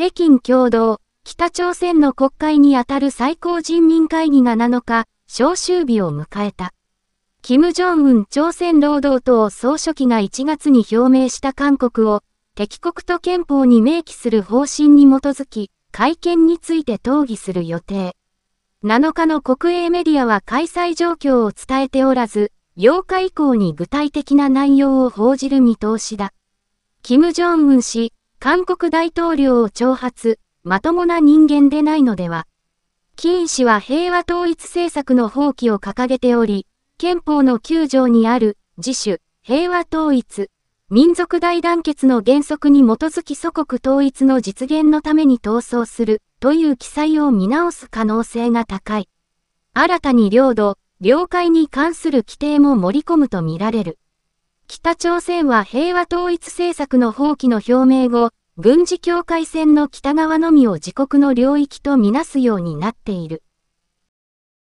北京共同、北朝鮮の国会にあたる最高人民会議が7日、召集日を迎えた。金正恩朝鮮労働党総書記が1月に表明した韓国を、敵国と憲法に明記する方針に基づき、会見について討議する予定。7日の国営メディアは開催状況を伝えておらず、8日以降に具体的な内容を報じる見通しだ。金正恩氏、韓国大統領を挑発、まともな人間でないのでは。キーン氏は平和統一政策の放棄を掲げており、憲法の9条にある自主、平和統一、民族大団結の原則に基づき祖国統一の実現のために闘争するという記載を見直す可能性が高い。新たに領土、領海に関する規定も盛り込むとみられる。北朝鮮は平和統一政策の放棄の表明後、軍事境界線の北側のみを自国の領域とみなすようになっている。